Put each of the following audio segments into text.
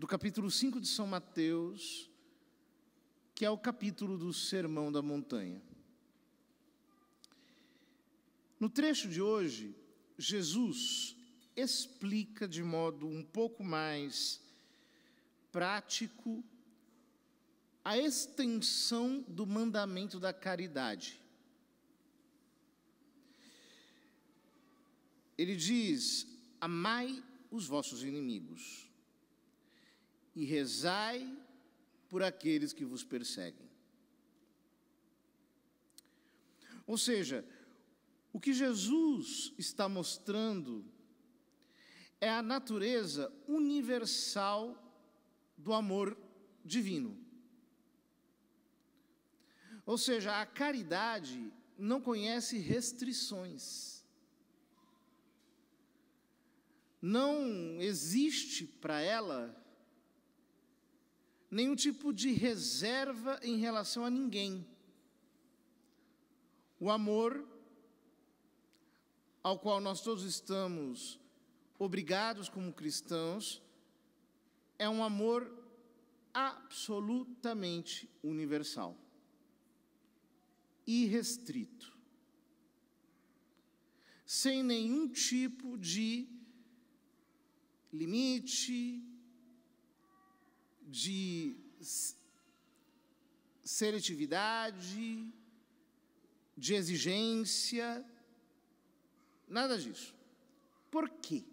do capítulo 5 de São Mateus, que é o capítulo do Sermão da Montanha. No trecho de hoje, Jesus explica de modo um pouco mais prático a extensão do mandamento da caridade. Ele diz: Amai os vossos inimigos e rezai por aqueles que vos perseguem. Ou seja, o que Jesus está mostrando é a natureza universal do amor divino. Ou seja, a caridade não conhece restrições. Não existe para ela nenhum tipo de reserva em relação a ninguém. O amor ao qual nós todos estamos obrigados como cristãos é um amor absolutamente universal, irrestrito, sem nenhum tipo de limite, de seletividade, de exigência, nada disso. Por quê?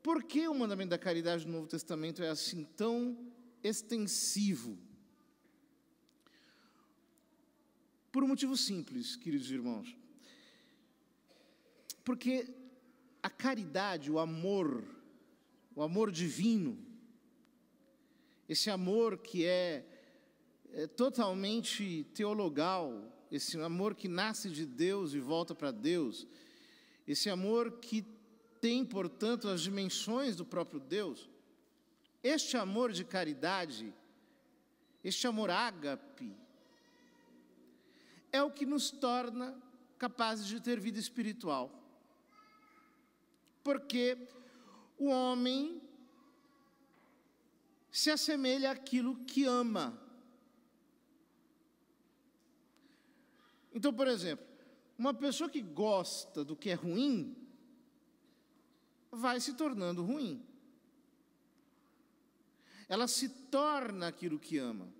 Por que o mandamento da caridade do Novo Testamento é assim tão extensivo? Por um motivo simples, queridos irmãos. Porque a caridade, o amor, o amor divino, esse amor que é, é totalmente teologal, esse amor que nasce de Deus e volta para Deus, esse amor que tem, portanto, as dimensões do próprio Deus. Este amor de caridade, este amor ágape, é o que nos torna capazes de ter vida espiritual. Porque o homem se assemelha àquilo que ama. Então, por exemplo, uma pessoa que gosta do que é ruim vai se tornando ruim. Ela se torna aquilo que ama.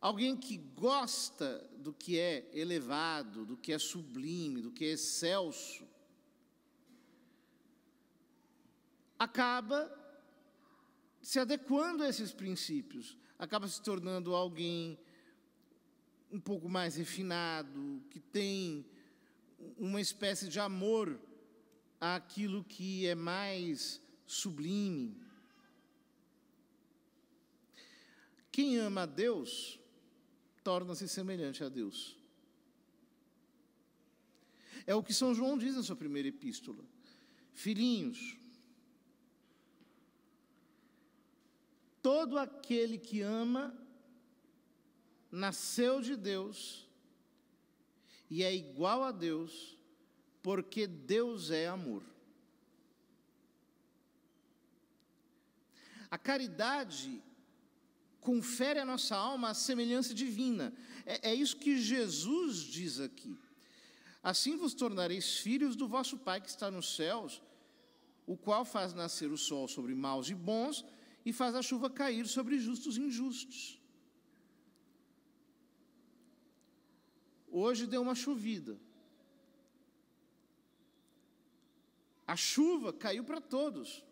Alguém que gosta do que é elevado, do que é sublime, do que é excelso, acaba se adequando a esses princípios, acaba se tornando alguém um pouco mais refinado, que tem uma espécie de amor àquilo que é mais sublime. Quem ama a Deus torna-se semelhante a Deus. É o que São João diz na sua primeira epístola. Filhinhos, Todo aquele que ama nasceu de Deus e é igual a Deus, porque Deus é amor. A caridade confere à nossa alma a semelhança divina. É, é, isso que Jesus diz aqui. Assim vos tornareis filhos do vosso Pai que está nos céus, o qual faz nascer o sol sobre maus e bons e faz a chuva cair sobre justos e injustos. Hoje deu uma chovida. A chuva caiu para todos.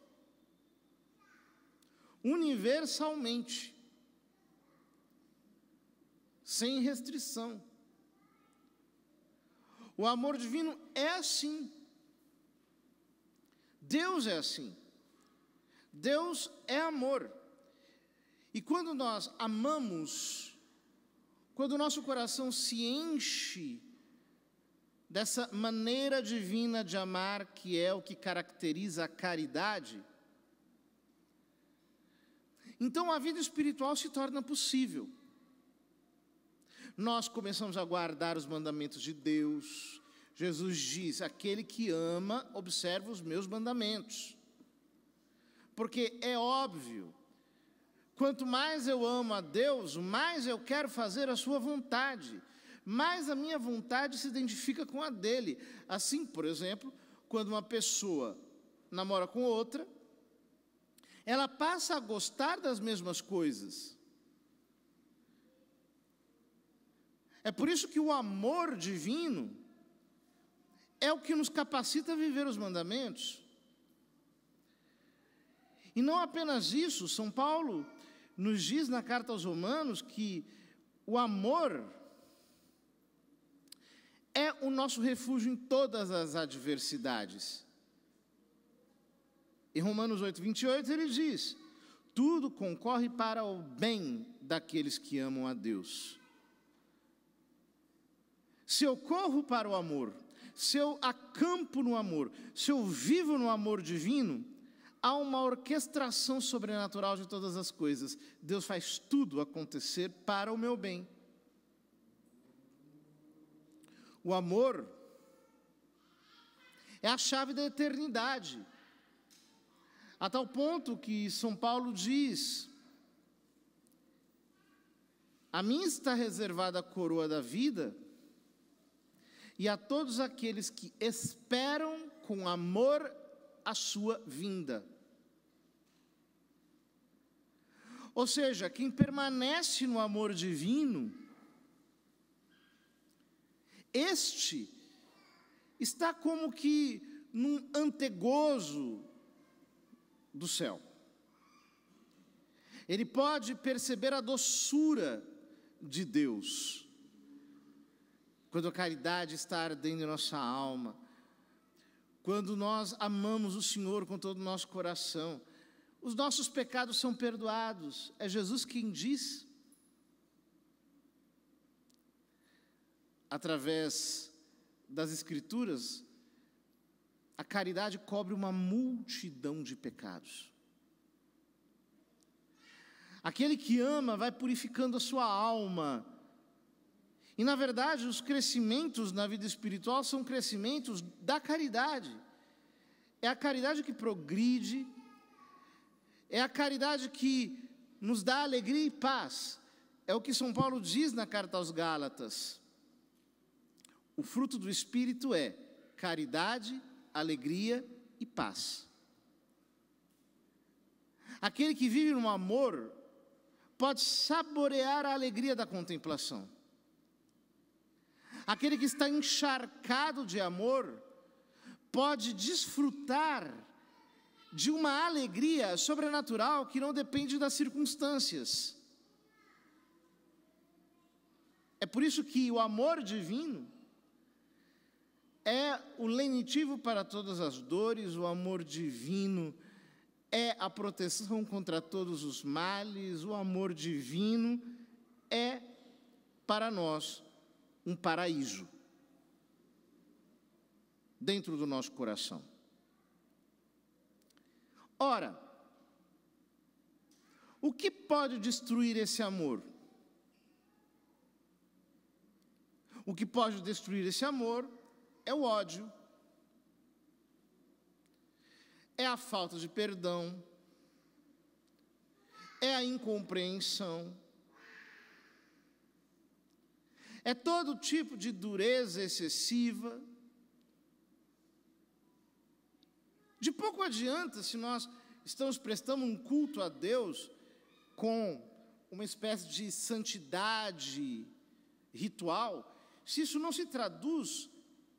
Universalmente. Sem restrição. O amor divino é assim. Deus é assim. Deus é amor. E quando nós amamos, quando o nosso coração se enche dessa maneira divina de amar, que é o que caracteriza a caridade, então a vida espiritual se torna possível. Nós começamos a guardar os mandamentos de Deus. Jesus diz: aquele que ama, observa os meus mandamentos. Porque é óbvio, quanto mais eu amo a Deus, mais eu quero fazer a sua vontade, mais a minha vontade se identifica com a dele. Assim, por exemplo, quando uma pessoa namora com outra, ela passa a gostar das mesmas coisas. É por isso que o amor divino é o que nos capacita a viver os mandamentos. E não apenas isso, São Paulo nos diz na carta aos Romanos que o amor é o nosso refúgio em todas as adversidades. Em Romanos 8, 28, ele diz: Tudo concorre para o bem daqueles que amam a Deus. Se eu corro para o amor, se eu acampo no amor, se eu vivo no amor divino, há uma orquestração sobrenatural de todas as coisas. Deus faz tudo acontecer para o meu bem. O amor é a chave da eternidade. A tal ponto que São Paulo diz: A mim está reservada a coroa da vida, e a todos aqueles que esperam com amor a sua vinda. Ou seja, quem permanece no amor divino, este está como que num antegozo do céu. Ele pode perceber a doçura de Deus. Quando a caridade está ardendo em nossa alma, quando nós amamos o Senhor com todo o nosso coração, os nossos pecados são perdoados. É Jesus quem diz. Através das Escrituras, a caridade cobre uma multidão de pecados. Aquele que ama vai purificando a sua alma e, na verdade, os crescimentos na vida espiritual são crescimentos da caridade. É a caridade que progride, é a caridade que nos dá alegria e paz. É o que São Paulo diz na carta aos Gálatas. O fruto do Espírito é caridade, alegria e paz. Aquele que vive no amor pode saborear a alegria da contemplação aquele que está encharcado de amor, pode desfrutar de uma alegria sobrenatural que não depende das circunstâncias. É por isso que o amor divino é o lenitivo para todas as dores, o amor divino é a proteção contra todos os males, o amor divino é para nós um paraíso dentro do nosso coração. Ora, o que pode destruir esse amor? O que pode destruir esse amor é o ódio, é a falta de perdão, é a incompreensão é todo tipo de dureza excessiva. De pouco adianta se nós estamos prestando um culto a Deus com uma espécie de santidade ritual, se isso não se traduz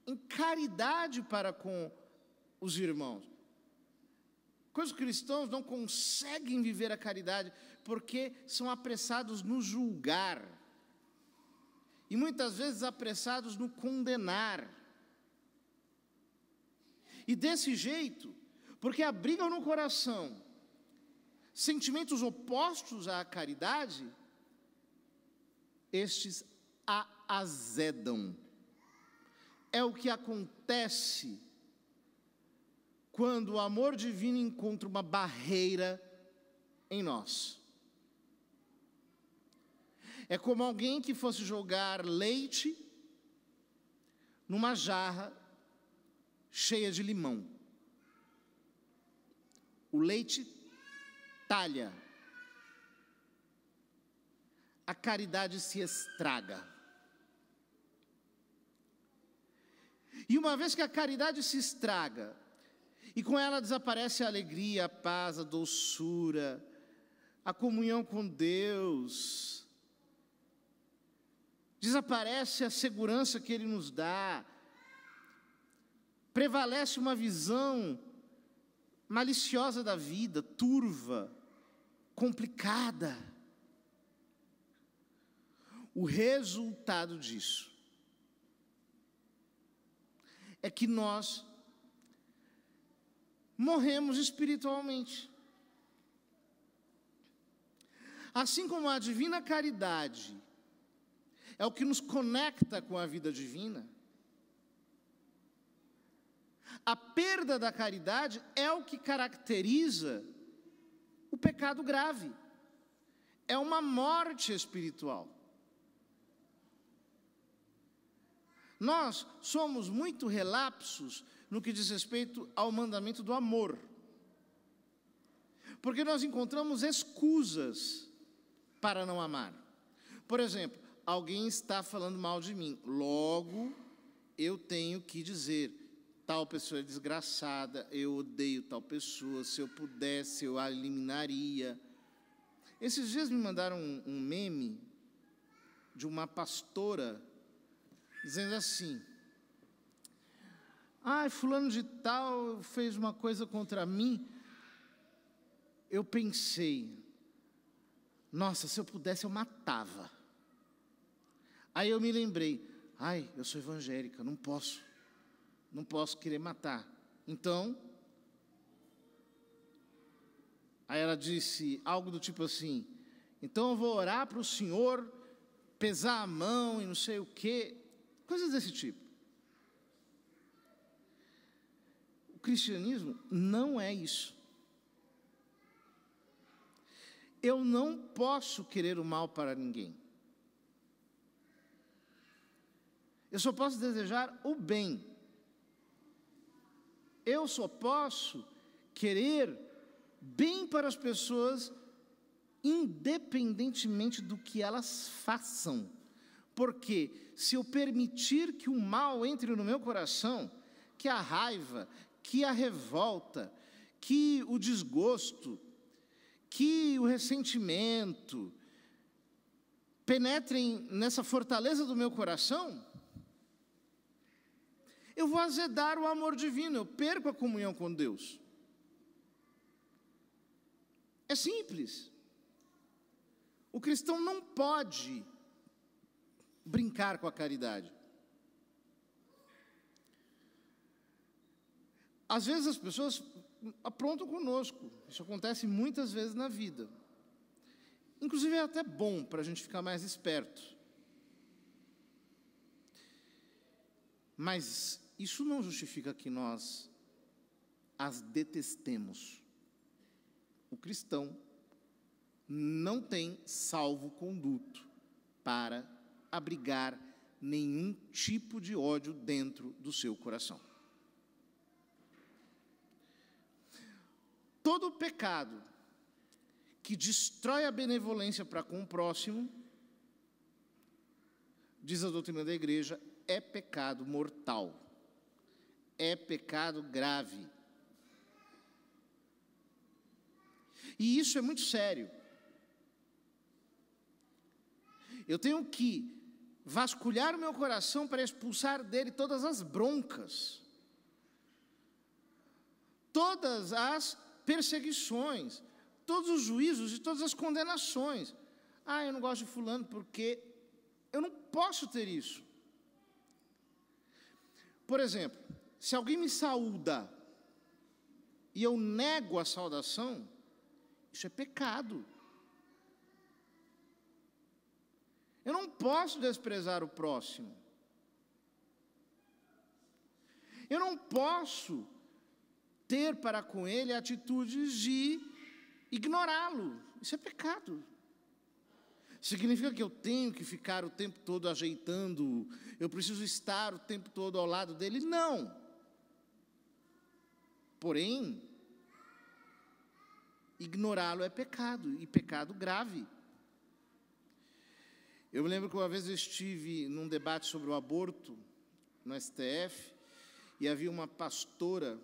em caridade para com os irmãos. os cristãos não conseguem viver a caridade porque são apressados no julgar? e muitas vezes apressados no condenar. E desse jeito, porque abrigam no coração sentimentos opostos à caridade, estes a azedam. É o que acontece quando o amor divino encontra uma barreira em nós. É como alguém que fosse jogar leite numa jarra cheia de limão. O leite talha. A caridade se estraga. E uma vez que a caridade se estraga, e com ela desaparece a alegria, a paz, a doçura, a comunhão com Deus, desaparece a segurança que ele nos dá, prevalece uma visão maliciosa da vida, turva, complicada. O resultado disso é que nós morremos espiritualmente. Assim como a divina caridade é o que nos conecta com a vida divina. A perda da caridade é o que caracteriza o pecado grave. É uma morte espiritual. Nós somos muito relapsos no que diz respeito ao mandamento do amor. Porque nós encontramos escusas para não amar. Por exemplo, alguém está falando mal de mim. Logo, eu tenho que dizer: tal pessoa é desgraçada, eu odeio tal pessoa, se eu pudesse, eu a eliminaria. Esses dias me mandaram um, um meme de uma pastora dizendo assim: Ai, ah, fulano de tal fez uma coisa contra mim. Eu pensei, nossa, se eu pudesse eu matava. Aí eu me lembrei, ai, eu sou evangélica, não posso, não posso querer matar. Então, aí ela disse algo do tipo assim: então eu vou orar para o Senhor pesar a mão e não sei o quê, coisas desse tipo. O cristianismo não é isso. Eu não posso querer o mal para ninguém. Eu só posso desejar o bem. Eu só posso querer bem para as pessoas, independentemente do que elas façam. Porque se eu permitir que o mal entre no meu coração, que a raiva, que a revolta, que o desgosto, que o ressentimento penetrem nessa fortaleza do meu coração, eu vou azedar o amor divino, eu perco a comunhão com Deus. É simples. O cristão não pode brincar com a caridade. Às vezes as pessoas aprontam conosco, isso acontece muitas vezes na vida. Inclusive é até bom para a gente ficar mais esperto. Mas isso não justifica que nós as detestemos. O cristão não tem salvo-conduto para abrigar nenhum tipo de ódio dentro do seu coração. Todo pecado que destrói a benevolência para com o próximo, diz a doutrina da igreja, é pecado mortal, é pecado grave. E isso é muito sério. Eu tenho que vasculhar o meu coração para expulsar dele todas as broncas, todas as perseguições, todos os juízos e todas as condenações. Ah, eu não gosto de Fulano porque eu não posso ter isso. Por exemplo, se alguém me saúda e eu nego a saudação, isso é pecado. Eu não posso desprezar o próximo. Eu não posso ter para com ele atitudes de ignorá-lo. Isso é pecado significa que eu tenho que ficar o tempo todo ajeitando, eu preciso estar o tempo todo ao lado dele? Não. Porém, ignorá-lo é pecado, e pecado grave. Eu me lembro que uma vez eu estive num debate sobre o aborto no STF, e havia uma pastora,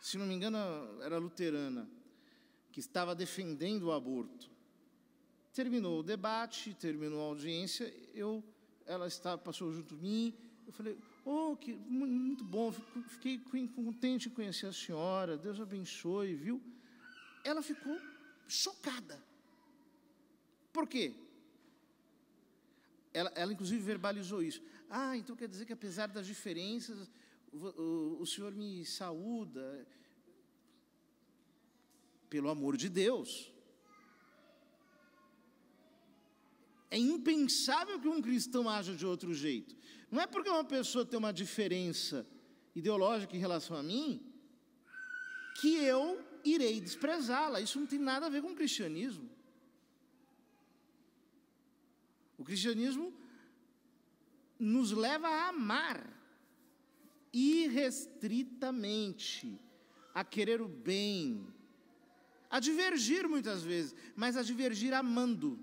se não me engano, era luterana, que estava defendendo o aborto. Terminou o debate, terminou a audiência, eu, ela estava, passou junto de mim, eu falei, oh, que, muito bom, fiquei contente de conhecer a senhora, Deus abençoe, viu? Ela ficou chocada. Por quê? Ela, ela, inclusive, verbalizou isso. Ah, então quer dizer que, apesar das diferenças, o, o, o senhor me saúda. Pelo amor de Deus. É impensável que um cristão haja de outro jeito. Não é porque uma pessoa tem uma diferença ideológica em relação a mim que eu irei desprezá-la. Isso não tem nada a ver com o cristianismo. O cristianismo nos leva a amar irrestritamente, a querer o bem, a divergir muitas vezes, mas a divergir amando.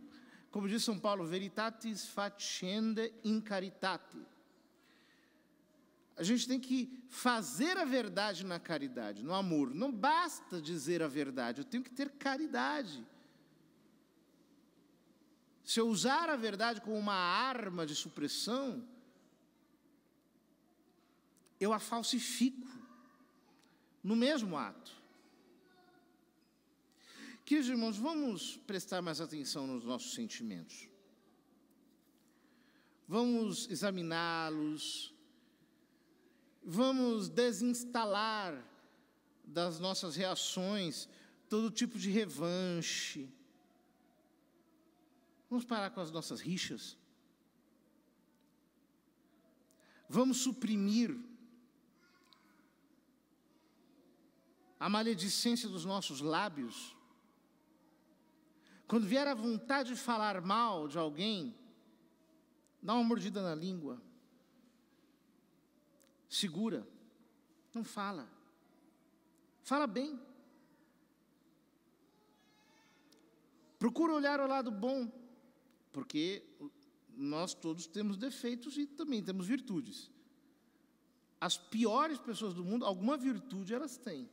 Como diz São Paulo, veritatis faciende in caritate. A gente tem que fazer a verdade na caridade, no amor. Não basta dizer a verdade, eu tenho que ter caridade. Se eu usar a verdade como uma arma de supressão, eu a falsifico no mesmo ato. Queridos irmãos, vamos prestar mais atenção nos nossos sentimentos. Vamos examiná-los. Vamos desinstalar das nossas reações todo tipo de revanche. Vamos parar com as nossas rixas. Vamos suprimir a maledicência dos nossos lábios. Quando vier a vontade de falar mal de alguém, dá uma mordida na língua. Segura. Não fala. Fala bem. Procura olhar o lado bom, porque nós todos temos defeitos e também temos virtudes. As piores pessoas do mundo, alguma virtude elas têm.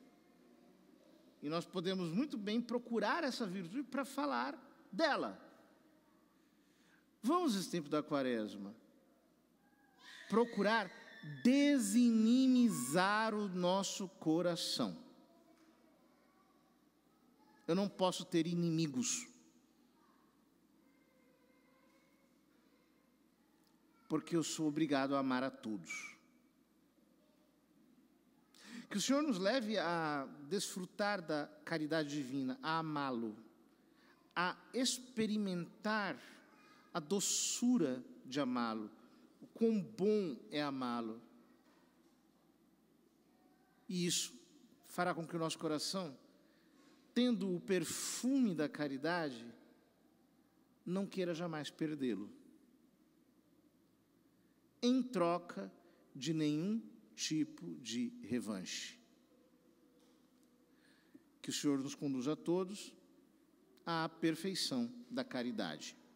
E nós podemos muito bem procurar essa virtude para falar dela. Vamos, esse tempo da quaresma, procurar desinimizar o nosso coração. Eu não posso ter inimigos. Porque eu sou obrigado a amar a todos. Que o Senhor nos leve a desfrutar da caridade divina, a amá-lo, a experimentar a doçura de amá-lo, o quão bom é amá-lo. E isso fará com que o nosso coração, tendo o perfume da caridade, não queira jamais perdê-lo. Em troca de nenhum tipo de revanche. Que o Senhor nos conduza a todos à perfeição da caridade.